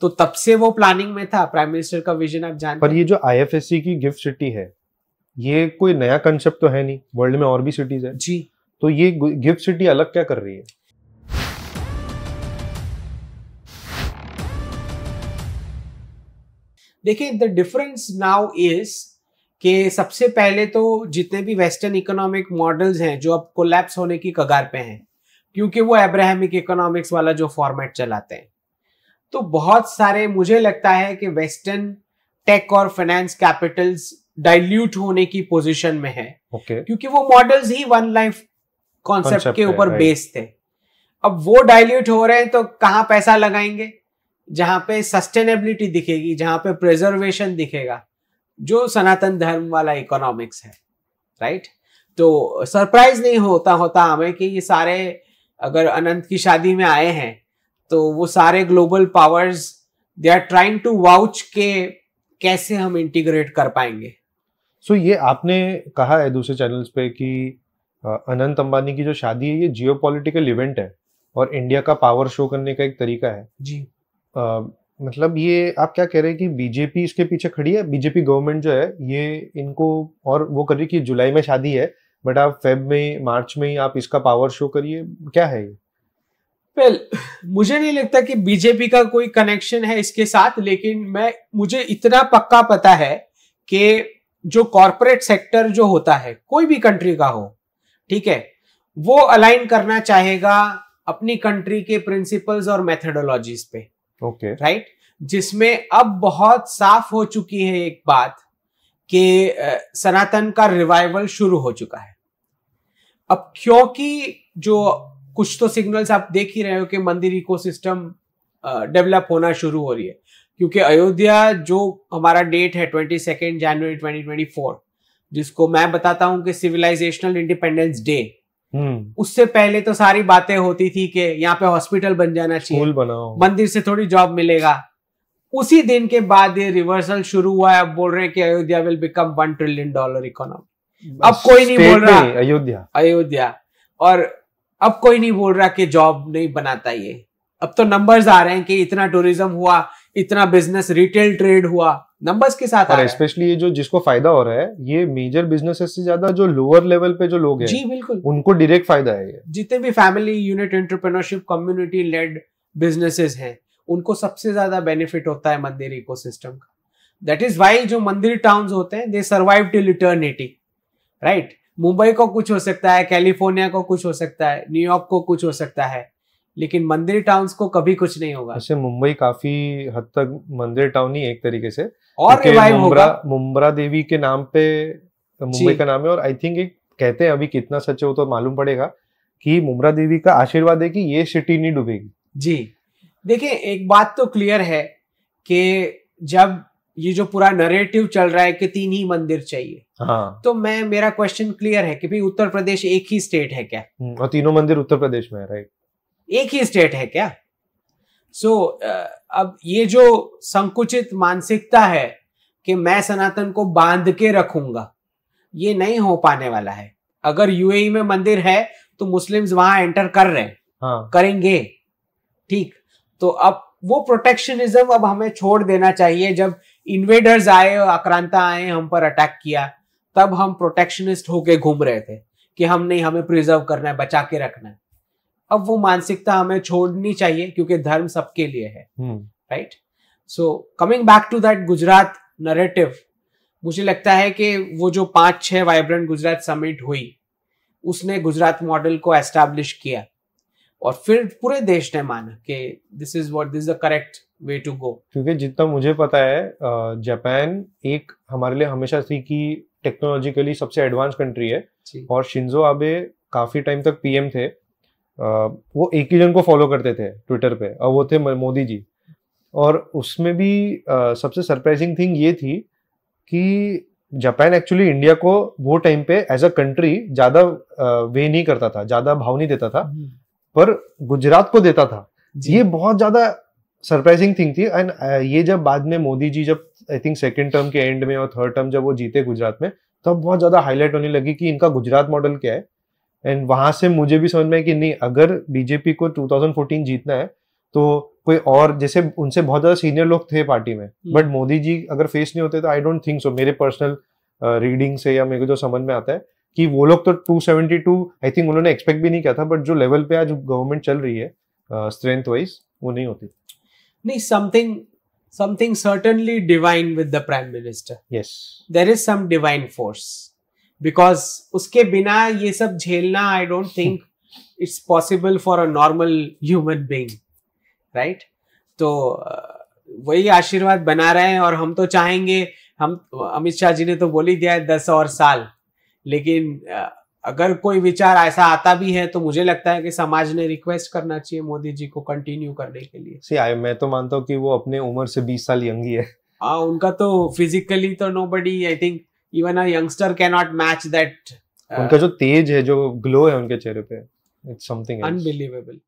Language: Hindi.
तो तब से वो प्लानिंग में था प्राइम मिनिस्टर का विजन आप जानते पर ये जो आईएफएससी की गिफ्ट सिटी है ये कोई नया कंसेप्ट तो है नहीं वर्ल्ड में और भी सिटीज है जी तो ये गिफ्ट सिटी अलग क्या कर रही है देखिए द डिफरेंस नाउ इज के सबसे पहले तो जितने भी वेस्टर्न इकोनॉमिक मॉडल्स हैं जो अब कोलैप्स होने की कगार पे हैं क्योंकि वो एब्राहमिक इकोनॉमिक्स वाला जो फॉर्मेट चलाते हैं तो बहुत सारे मुझे लगता है कि वेस्टर्न टेक और फाइनेंस कैपिटल्स डाइल्यूट होने की पोजीशन में है okay. क्योंकि वो मॉडल्स ही वन लाइफ कॉन्सेप्ट के ऊपर बेस्ड थे अब वो डाइल्यूट हो रहे हैं तो कहाँ पैसा लगाएंगे जहां पे सस्टेनेबिलिटी दिखेगी जहां पे प्रिजर्वेशन दिखेगा जो सनातन धर्म वाला इकोनॉमिक्स है राइट तो सरप्राइज नहीं होता होता हमें कि ये सारे अगर अनंत की शादी में आए हैं तो वो सारे global powers they are trying to vouch के कैसे हम इंटीग्रेट कर पाएंगे सो so, ये आपने कहा है दूसरे चैनल्स पे कि अनंत अंबानी की जो शादी है ये जियोपॉलिटिकल इवेंट है और इंडिया का पावर शो करने का एक तरीका है जी आ, मतलब ये आप क्या कह रहे हैं कि बीजेपी इसके पीछे खड़ी है बीजेपी गवर्नमेंट जो है ये इनको और वो कर रही कि जुलाई में शादी है बट आप फेब में मार्च में ही आप इसका पावर शो करिए क्या है ये वेल well, मुझे नहीं लगता कि बीजेपी का कोई कनेक्शन है इसके साथ लेकिन मैं मुझे इतना पक्का पता है कि जो कॉरपोरेट सेक्टर जो होता है कोई भी कंट्री का हो ठीक है वो अलाइन करना चाहेगा अपनी कंट्री के प्रिंसिपल्स और मेथडोलॉजीज पे ओके okay. राइट जिसमें अब बहुत साफ हो चुकी है एक बात कि सनातन का रिवाइवल शुरू हो चुका है अब क्योंकि जो कुछ तो सिग्नल्स आप देख ही रहे हो कि मंदिर इकोसिस्टम डेवलप होना शुरू हो रही है क्योंकि अयोध्या जो हमारा डेट है twenty second January twenty twenty four जिसको मैं बताता हूँ कि सिविलाइजेशनल इंडिपेंडेंस डे उससे पहले तो सारी बातें होती थी कि यहाँ पे हॉस्पिटल बन जाना चाहिए मंदिर से थोड़ी जॉब मिलेगा उसी दिन के बाद ये रिवर्सल शुरू हुआ है अब बोल रहे हैं कि Ayodhya will become one trillion dollar economy अब कोई नहीं बोल रहा अयोध्या अयोध्या और अब कोई नहीं बोल रहा कि जॉब नहीं बनाता ये अब तो नंबर्स आ रहे हैं कि इतना टूरिज्म हुआ इतना बिजनेस रिटेल ट्रेड हुआ नंबर्स के साथ और स्पेशली ये जो जिसको फायदा हो रहा है ये मेजर बिजनेस से ज्यादा जो लोअर लेवल पे जो लोग हैं जी बिल्कुल उनको डायरेक्ट फायदा है ये जितने भी family unit entrepreneurship community led businesses हैं उनको सबसे ज्यादा बेनिफिट होता है मंदिर सिस्टम का दैट इज वाई जो मंदिर टाउन होते हैं they survive till eternity right Mumbai को कुछ हो सकता है कैलिफोर्निया को कुछ हो सकता है न्यूयॉर्क को कुछ हो सकता है लेकिन मंदिर टाउन्स को कभी कुछ नहीं होगा वैसे मुंबई काफी हद तक मंदिर टाउन ही एक तरीके से और मुंबरा मुंबरा देवी के नाम पे मुंबई का नाम है और आई थिंक एक कहते हैं अभी कितना सच हो तो मालूम पड़ेगा कि मुमरा देवी का आशीर्वाद है कि ये सिटी नहीं डूबेगी जी देखिए एक बात तो क्लियर है कि जब ये जो पूरा नरेटिव चल रहा है कि तीन ही मंदिर चाहिए हाँ। तो मैं मेरा क्वेश्चन क्लियर है कि भाई उत्तर प्रदेश एक ही स्टेट है क्या हम्म, और तीनों मंदिर उत्तर प्रदेश में है राइट एक ही स्टेट है क्या सो so, अब ये जो संकुचित मानसिकता है कि मैं सनातन को बांध के रखूंगा ये नहीं हो पाने वाला है अगर यूएई e में मंदिर है तो मुस्लिम्स वहां एंटर कर रहे हैं हाँ। करेंगे ठीक तो अब वो प्रोटेक्शनिज्म अब हमें छोड़ देना चाहिए जब इन्वेडर्स आए आक्रांता आए हम पर अटैक किया तब हम प्रोटेक्शनिस्ट होके घूम रहे थे कि हम नहीं हमें प्रिजर्व करना है बचा के रखना है अब वो मानसिकता हमें छोड़नी चाहिए क्योंकि धर्म सबके लिए है right so coming back to that Gujarat narrative मुझे लगता है कि वो जो पांच छह वाइब्रेंट गुजरात समिट हुई उसने गुजरात मॉडल को एस्टैब्लिश किया और फिर पूरे देश ने माना कि this is what this the correct way to go क्योंकि जितना मुझे पता है जापान एक हमारे लिए हमेशा थी कि टेक्नोलॉजिकली सबसे एडवांस कंट्री है और शिंजो आबे काफी टाइम तक पीएम थे वो एक ही जन को फॉलो करते थे ट्विटर पे और वो थे मोदी जी और उसमें भी सबसे सरप्राइजिंग थिंग ये थी कि जापान एक्चुअली इंडिया को वो टाइम पे एज अ कंट्री ज्यादा वे नहीं करता था ज्यादा भाव नहीं देता था हम्म। पर गुजरात को देता था ये बहुत ज्यादा सरप्राइजिंग थिंग थी एंड ये जब बाद में मोदी जी जब आई थिंक सेकेंड टर्म के एंड में और थर्ड टर्म जब वो जीते गुजरात में तब बहुत ज्यादा हाईलाइट होने लगी कि इनका गुजरात मॉडल क्या है एंड वहां से मुझे भी समझ में कि नहीं अगर बीजेपी को 2014 जीतना है तो कोई और जैसे उनसे बहुत ज्यादा सीनियर लोग थे पार्टी में बट हम्म। मोदी जी अगर फेस नहीं होते तो आई डोंट थिंक सो मेरे पर्सनल रीडिंग से या मेरे को जो समझ में आता है कि वो लोग तो 272 आई थिंक उन्होंने एक्सपेक्ट भी नहीं किया था बट जो लेवल पे आज गवर्नमेंट चल रही है स्ट्रेंथ uh, वाइज वो नहीं होती नहीं something something certainly divine with the prime minister yes there is some divine force because उसके बिना ये सब झेलना I don't think it's possible for a normal human being right तो uh, वही आशीर्वाद बना रहे हैं और हम तो चाहेंगे हम अमित शाह जी ने तो बोल ही दिया है दस और साल लेकिन अगर कोई विचार ऐसा आता भी है तो मुझे लगता है कि समाज ने रिक्वेस्ट करना चाहिए मोदी जी को कंटिन्यू करने के लिए सी आई मैं तो मानता हूँ कि वो अपने उम्र से बीस साल यंग ही है आ, हाँ, उनका तो फिजिकली तो nobody I think even youngster youngster can not match that उनका जो तेज है जो ग्लो है उनके चेहरे पे इट्स समथिंग अनबिलीवेबल